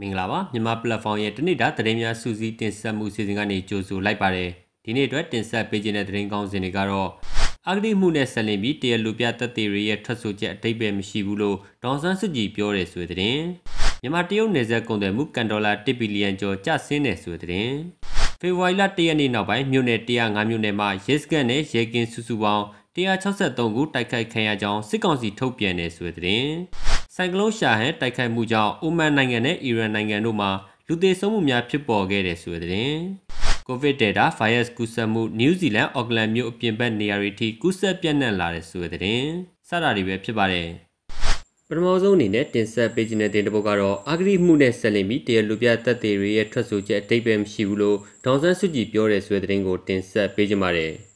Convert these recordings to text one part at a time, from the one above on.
မင်္ဂလာပါမြန်မာ platform ရဲ့တနေ့တာသတင်းများစူးစီးတင်ဆက်မှုအစီအစဉ်ကနေကြိုဆိုလိုက်ပါတယ်ဒီနေ့အတွက်တင်ဆက်ပေးခြင်းတဲ့သတင်းကောင်းစင်တွေကတော့အဂတိမှုနဲ့ဆက်လင်ပြီးတရားလူပြတပ်တွေရဲ့ထွက်ဆိုချက်အတိတ်ပဲမရှိဘူးလို့ဒေါ်စန်းစစ်ကြည်ပြောတယ်ဆိုတဲ့သတင်းမြန်မာတရုတ်နယ်စပ်ကုန်သွယ်မှုကန်ဒေါ်လာ1ဘီလီယံကျော်ကျဆင်းတယ်ဆိုတဲ့သတင်းဖေဖော်ဝါရီလ၁ရက်နေ့နောက်ပိုင်းမြို့နယ်105မြို့နယ်မှာရဲစခန်းနဲ့ရဲကင်းစုစုပေါင်း163ခုတိုက်ခိုက်ခံရကြောင်းစစ်ကောင်စီထုတ်ပြန်တယ်ဆိုတဲ့သတင်းဆိုင်ကလုန်းရှာဟန်တိုက်ခိုက်မှုကြောင့်အိုမန်နိုင်ငံနဲ့အီရန်နိုင်ငံတို့မှာလူသေဆုံးမှုများဖြစ်ပေါ်ခဲ့တယ်ဆိုတဲ့တင်။ COVID data virus ကူးစက်မှု New Zealand Auckland မြို့အပြင်ဘက်နေရာတွေထိကူးစက်ပြန့်နှံ့လာတယ်ဆိုတဲ့တင်။စတာတွေပဲဖြစ်ပါတယ်။ပထမဆုံးအနေနဲ့တင်ဆက်ပေးခြင်းတဲ့တင်တစ်ပုဒ်ကတော့အာဂရိမှုနဲ့ဆက်လင်ပြီးတရားလူပြတက်တွေရဲ့ထွက်ဆိုချက်အတိတ်ပဲမရှိဘူးလို့ဒေါန်ဆန်းစုကြည်ပြောတဲ့ဆိုတဲ့တင်ကိုတင်ဆက်ပေးခြင်းပါတယ်။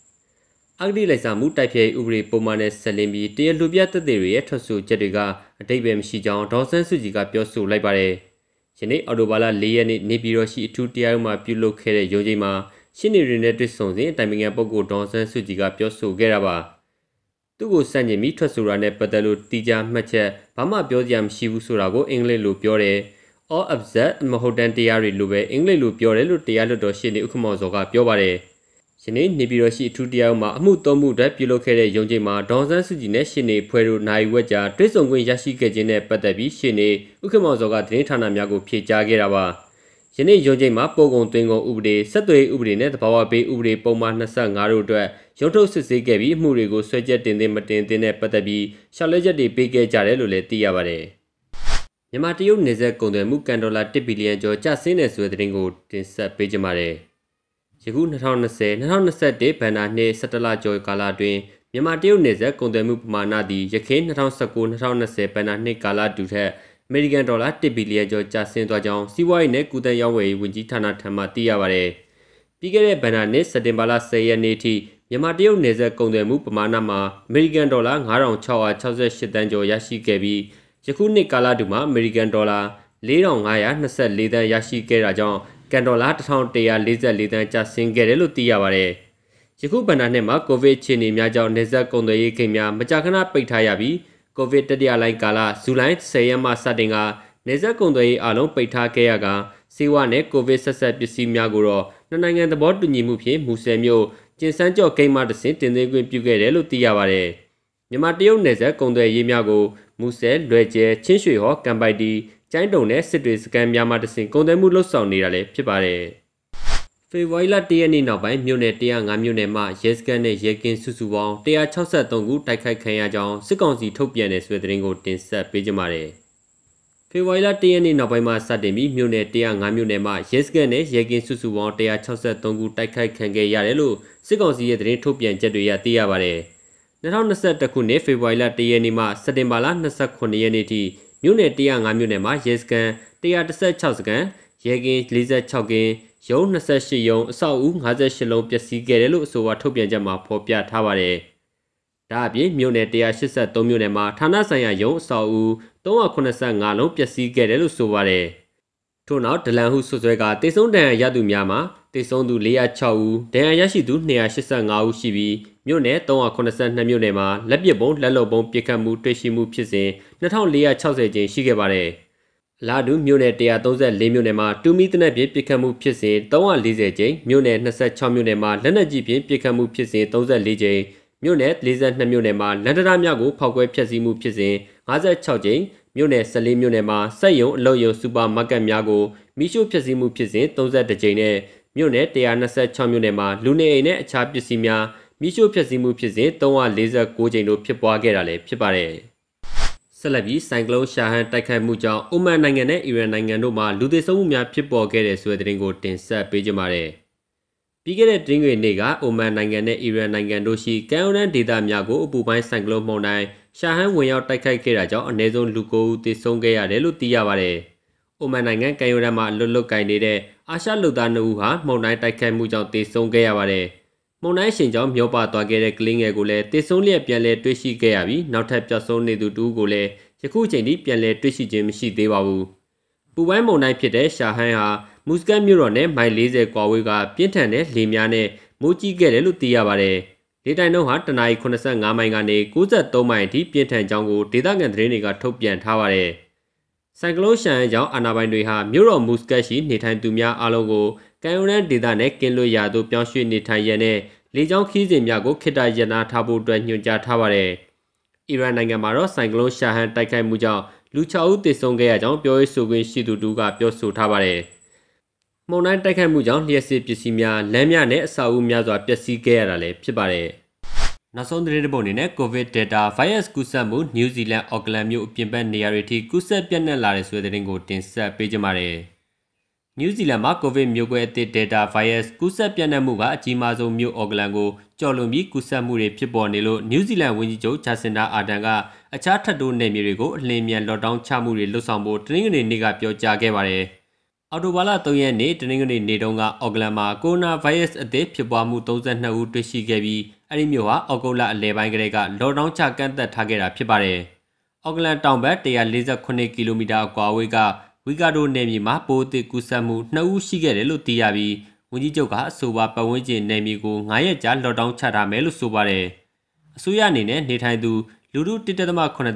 အဂတိလိုက်စားမှုတိုက်ဖျက်ဥပဒေပုံမှန်နဲ့ဆက်လင်းပြီးတရားလူပြသက်သေတွေရဲ့ထွက်ဆိုချက်တွေကအတိတ်ပဲမရှိကြောင်းဒေါ်ဆန်းစုကြည်ကပြောဆိုလိုက်ပါတယ်။ယနေ့အော်တိုဘာလ၄ရက်နေ့နေပြည်တော်ရှိအထူးတရားရုံးမှာပြုလုပ်ခဲ့တဲ့ရုံးချိန်မှာရှင်းနေရတဲ့တွေ့ဆုံစဉ်တိုင်ပင်ခံပုဂ္ဂိုလ်ဒေါ်ဆန်းစုကြည်ကပြောဆိုခဲ့တာပါ။သူ့ကိုစန့်ကျင်ပြီးထွက်ဆိုတာနဲ့ပတ်သက်လို့တီးခြားမှတ်ချက်ဘာမှပြောစရာမရှိဘူးဆိုတာကိုအင်္ဂလိပ်လိုပြောတယ်။ all absurd မဟုတ်တန်တရားတွေလိုပဲအင်္ဂလိပ်လိုပြောတယ်လို့တရားလွှတ်တော်ရှင်းနေဥက္ကမော်ဇော်ကပြောပါတယ်။ယနေ့နေပြည်တော်ရှိအထူးတရားမှာအမှုသုံးမှုတွက်ပြုလုပ်ခဲ့တဲ့ရုံးချိန်မှာဒေါ်စန်းစုကြည်နဲ့ရှင်နေဖွဲ့တို့နိုင်ဝက်ကြားတွဲဆောင်ခွင့်ရရှိခဲ့ခြင်းနဲ့ပတ်သက်ပြီးရှင်နေဥက္ကမောင်စောကသတင်းဌာနများကိုဖြေကြားခဲ့တာပါယနေ့ရုံးချိန်မှာပို့ကုန်သွင်းကုန်ဥပဒေဆက်သွယ်ဥပဒေနဲ့တဘာဝဘေးဥပဒေပုံမှန်25တို့အတွက် ရုံးထုတ်စစ်ဆေးခဲ့ပြီးအမှုတွေကိုဆွဲချက်တင်သင့်မတင်သင့်နဲ့ပတ်သက်ပြီးရှောက်လဲချက်တွေပေးခဲ့ကြတယ်လို့လည်းသိရပါတယ်မြန်မာတရုတ်နယ်စပ်ကုန်သွယ်မှုကန်ဒေါ်လာ1ဘီလီယံကျော်ကျဆင်းတဲ့ဆိုတဲ့သတင်းကိုတင်ဆက်ပေးကြပါမယ်ယခု2020 2021ဘဏ္ဍာနှစ်17လကျော်ကာလအတွင်းမြန်မာတရုတ်နယ်စပ်ကုန်သွယ်မှုပမာဏသည်ယခင်2019 2020ဘဏ္ဍာနှစ်ကာလတူထက်အမေရိကန်ဒေါ်လာ1ဘီလီယံကျော်ကျဆင်းသွားကြောင်းစီးပွားရေးနဲ့ကုသရောင်းဝယ်ရေးဝန်ကြီးဌာနထံမှသိရပါတယ်။ပြီးခဲ့တဲ့ဘဏ္ဍာနှစ်စက်တင်ဘာလ10ရက်နေ့ထိမြန်မာတရုတ်နယ်စပ်ကုန်သွယ်မှုပမာဏမှာအမေရိကန်ဒေါ်လာ9668တန်းကျော်ရရှိခဲ့ပြီးယခုနှစ်ကာလတူမှာအမေရိကန်ဒေါ်လာ4524တန်းရရှိခဲ့တာကြောင့်ကန်ဒေါ်လာ1144တန်းကျဆင်းခဲ့တယ်လို့သိရပါတယ်။ယခုဘဏ္ဍာနှစ်မှာကိုဗစ်အခြေအနေများကြောင့်နေဆက်ကုန်သွယ်ရေးကိန်းများမကြာခဏပိတ်ထားရပြီးကိုဗစ်တတိယလိုင်းကာလဇူလိုင်10ရက်မှစတင်ကနေဆက်ကုန်သွယ်ရေးအလုံးပိတ်ထားခဲ့ရကစေဝါနဲ့ကိုဗစ်ဆက်ဆက်ပစ္စည်းများကိုတော့နှစ်နိုင်ငံသဘောတူညီမှုဖြင့်မူဆယ်မြို့ကျင်းစန်းကျော်ဂိမ်းမှတဆင့်တင်သွင်းခွင့်ပြုခဲ့တယ်လို့သိရပါတယ်။မြန်မာတရုတ်နယ်စပ်ကုန်သွယ်ရေးများကိုမူဆယ်လွယ်ကျဲချင်းရွှေဟော်ကန်ပိုက်တီကျိုင်းတုံနဲ့စစ်တွေစကန်များမှတဆင့်ကုန်သွယ်မှုလှုပ်ဆောင်နေတာလည်းဖြစ်ပါတယ်။ဖေဖော်ဝါရီလ၁ရက်နေ့နောက်ပိုင်းမြို့နယ်105မြို့နယ်မှာရဲစခန်းနဲ့ရဲကင်းစုစုပေါင်း163ခုတိုက်ခိုက်ခံရကြောင်းစစ်ကောင်စီထုတ်ပြန်တဲ့ဆွေသတင်းကိုတင်ဆက်ပေးကြပါမယ်။ဖေဖော်ဝါရီလ၁ရက်နေ့နောက်ပိုင်းမှာစတင်ပြီးမြို့နယ်105မြို့နယ်မှာရဲစခန်းနဲ့ရဲကင်းစုစုပေါင်း163ခုတိုက်ခိုက်ခံခဲ့ရတယ်လို့စစ်ကောင်စီရဲ့သတင်းထုတ်ပြန်ချက်တွေအရသိရပါတယ်။2021ခုနှစ်ဖေဖော်ဝါရီလ1ရက်နေ့မှစက်တင်ဘာလ29ရက်နေ့ထိမြို့နယ်105မြို့နယ်မှာရဲစခန်း116စခန်းရဲကင်း46ကင်းရုံး28ရုံးအဆောက်အဦး58လုံးပျက်စီးခဲ့တယ်လို့အဆိုပါထုတ်ပြန်ချက်မှာဖော်ပြထားပါတယ်။ဒါအပြင်မြို့နယ်183မြို့နယ်မှာဌာနဆိုင်ရာရုံးအဆောက်အဦး385လုံးပျက်စီးခဲ့တယ်လို့ဆိုပါတယ်။ထို့နောက်ဒလန်ဟုဆွဆွဲကတေဆုံးဒဏ်ရာရသူများမှာတေဆုံးသူ406ဦးဒဏ်ရာရရှိသူ285ဦးရှိပြီးမြို့နယ်382မြို့နယ်မှာလက်ပစ်ပုံလက်လုံပုံပစ်ခတ်မှုတွေ့ရှိမှုဖြစ်စဉ်2460ကြိမ်ရှိခဲ့ပါတယ်။လာဒူမြို့နယ်134မြို့နယ်မှာတူမီတနက်ပြင်းပစ်ခတ်မှုဖြစ်စဉ်340ကြိမ်မြို့နယ်26မြို့နယ်မှာလက်နက်ကြီးပြင်းပစ်ခတ်မှုဖြစ်စဉ်34ကြိမ်မြို့နယ်42မြို့နယ်မှာလန်ဒရာမြို့ကိုဖောက်ခွဲဖျက်ဆီးမှုဖြစ်စဉ်56ကြိမ်မြို့နယ်14မြို့နယ်မှာစက်ရုံအလုပ်ရုံစူပါမားကတ်များကိုမိရှုဖျက်ဆီးမှုဖြစ်စဉ်32ကြိမ်နဲ့မြို့နယ်126မြို့နယ်မှာလူနေအိမ်နဲ့အခြားပစ္စည်းများမိရှို့ဖျက်ဆီးမှုဖြစ်စဉ်346ကြိမ်တို့ဖြစ်ပွားခဲ့တာလည်းဖြစ်ပါတယ်။ဆက်လက်ပြီးဆိုင်ကလုန်းရှာဟန်တိုက်ခိုက်မှုကြောင့်အိုမန်နိုင်ငံနဲ့အီရန်နိုင်ငံတို့မှာလူသေဆုံးမှုများဖြစ်ပေါ်ခဲ့တဲ့ဆိုတဲ့သတင်းကိုတင်ဆက်ပေးကြပါမယ်။ပြီးခဲ့တဲ့တင်းငွေနေ့ကအိုမန်နိုင်ငံနဲ့အီရန်နိုင်ငံတို့ရှိကမ်အိုရန်ဒေသများကိုအပူပိုင်းဆိုင်ကလုန်းမုန်တိုင်းရှာဟန်ဝင်ရောက်တိုက်ခိုက်ခဲ့တာကြောင့်အနည်းဆုံးလူ9ဦးသေဆုံးခဲ့ရတယ်လို့သိရပါတယ်။အိုမန်နိုင်ငံကမ်အိုရန်မှာလွတ်လွတ်ကင်နေတဲ့အာရှလူသား2ဦးဟာမုန်တိုင်းတိုက်ခိုက်မှုကြောင့်သေဆုံးခဲ့ရပါတယ်။မုံတိုင်းရှင်ကြောင့်မျောပါသွားခဲ့တဲ့ကလေးငယ်ကိုလည်းတေဆုံးလျက်ပြန်လည်တွေ့ရှိခဲ့ရပြီးနောက်ထပ်ပျောက်ဆုံးနေသူတူကိုလည်းယခုချိန်ထိပြန်လည်တွေ့ရှိခြင်းမရှိသေးပါဘူး။ပူပိုင်းမုံတိုင်းဖြစ်တဲ့ရှာဟန်းဟာမူစကတ်မြို့တော်နဲ့မိုင်40ကွာဝေးကပြင်းထန်တဲ့လေများနဲ့မိုးကြီးခဲ့တယ်လို့သိရပါတယ်။လေတိုင်နှုန်းဟာတနအီ85မိုင်ကနေ93မိုင်အထိပြင်းထန်ကြောင်းကိုဒေသခံသတင်းတွေကထုတ်ပြန်ထားပါတယ်။ဆိုင်ကလုန်းရှန်အကြောင်းအာနာပိုင်တွေဟာမြို့တော်မူစကတ်ရှိနေထိုင်သူများအလုံးကိုကံယုံတဲ့ဒေသနဲ့ကင်းလွတ်ရာသို့ပြောင်းရွှေ့နေထိုင်ရတဲ့လေကြောင်းခီးစဉ်များကိုခေတ္တရပ်နားထားဖို့အတွက်ညွှန်ကြားထားပါတယ်။အီရန်နိုင်ငံမှာတော့ဆိုင်ကလုန်းရှာဟန်တိုက်ခိုက်မှုကြောင့်လူ6ဦးသေဆုံးခဲ့ရကြောင်းပြောရေးဆိုခွင့်ရှိသူတူကပြောဆိုထားပါတယ်။မုန်တိုင်းတိုက်ခိုက်မှုကြောင့်လျှက်စစ်ပစ္စည်းများလမ်းများနဲ့အဆောက်အဦများစွာပျက်စီးခဲ့ရတာလည်းဖြစ်ပါတယ်။နောက်ဆုံးသတင်းတစ်ပုဒ်အနေနဲ့ COVID Delta Virus ကူးစက်မှု New Zealand Auckland မြို့အပြင်ဘက်နေရာတွေထိကူးစက်ပြန့်နှံ့လာတဲ့ဆိုတဲ့သတင်းကိုတင်ဆက်ပေးကြပါမယ်။နယူးဇီလန်မှာကိုဗစ်မျိုးကွဲအသစ် Delta Virus ကူးစက်ပြန့်နှံ့မှုကအကြီးမားဆုံးမြို့အော်ကလန်ကိုကျော်လွန်ပြီးကူးစက်မှုတွေဖြစ်ပေါ်နေလို့နယူးဇီလန်ဝန်ကြီးချုပ်ဂျက်စင်ဒါအာဒန်ကအခြားထပ်တိုးနယ်မြေတွေကိုအလင်းမြန်လော့ဒေါင်းချမှုတွေလှုပ်ဆောင်ဖို့တနင်္ဂနွေနေ့ကပြောကြားခဲ့ပါတယ်။အော်တိုဘာလ3ရက်နေ့တနင်္ဂနွေနေ့တုန်းကအော်ကလန်မှာကိုရိုနာဗိုင်းရပ်စ်အသစ်ဖြစ်ပွားမှု32ဦးတွေ့ရှိခဲ့ပြီးအဲ့ဒီမြို့ဟာအော်ဂုတ်လအလယ်ပိုင်းကလေးကလော့ဒေါင်းချကန့်သက်ထားခဲ့တာဖြစ်ပါတယ်။အော်ကလန်တောင်ဘက်148ကီလိုမီတာအကွာအဝေးကဝီကာဒိုနယ်မြေမှာပိုးသစ်ကူးစက်မှု2ဦးရှိခဲ့တယ်လို့သိရပြီးဝန်ကြီးချုပ်ကအဆိုပါပတ်ဝန်းကျင်နယ်မြေကို9ရက်ကြာလော့ဒေါင်းချထားမယ်လို့ဆိုပါတယ်။အစိုးရအနေနဲ့နေထိုင်သူလူထု1.8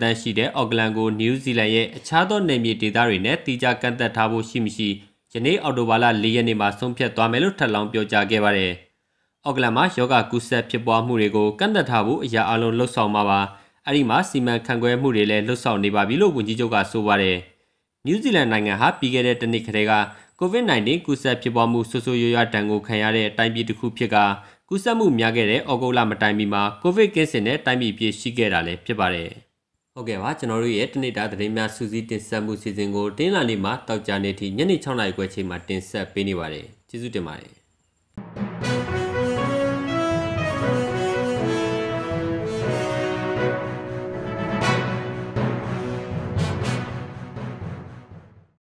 တန်းရှိတဲ့အော့ကလန်ကိုနယူးဇီလန်ရဲ့အခြားသောနယ်မြေဒေသတွေနဲ့တိကျကန့်သက်ထားဖို့ရှိမရှိယနေ့အော်တိုဘာလ၄ရက်နေ့မှာဆုံးဖြတ်သွားမယ်လို့ထပ်လောင်းပြောကြားခဲ့ပါတယ်။အော့ကလန်မှာယောဂကူးစက်ဖြစ်ပွားမှုတွေကိုကန့်သက်ထားဖို့အရာအလုံးလှုပ်ဆောင်မှာပါ။အဲဒီမှာစီမံခန့်ခွဲမှုတွေလည်းလှုပ်ဆောင်နေပါပြီလို့ဝန်ကြီးချုပ်ကဆိုပါတယ်။နယူးဇီလန်နိုင်ငံဟာပြီးခဲ့တဲ့တစ်နှစ်ခရေက COVID-19 ကူးစက်ဖြစ်ပွားမှုဆိုးဆိုးရွားရွားတန်ကိုခံရတဲ့အတိုင်းပြည်တစ်ခုဖြစ်ကကူးစက်မှုများခဲ့တဲ့ဩဂုတ်လမတိုင်မီမှာ COVID ကင်းစင်တဲ့တိုင်းပြည်ပြည်ရှိခဲ့တာလည်းဖြစ်ပါတယ်။ဟုတ်ကဲ့ပါကျွန်တော်တို့ရဲ့တနေ့တာသတင်းများစူးစီးတင်ဆက်မှုစီစဉ်ကိုတင်းလာနေမှာတောက်ကြနေသည့်ညနေ6:00နာရီခွဲချိန်မှာတင်ဆက်ပေးနေပါတယ်။ကျေးဇူးတင်ပါတယ်။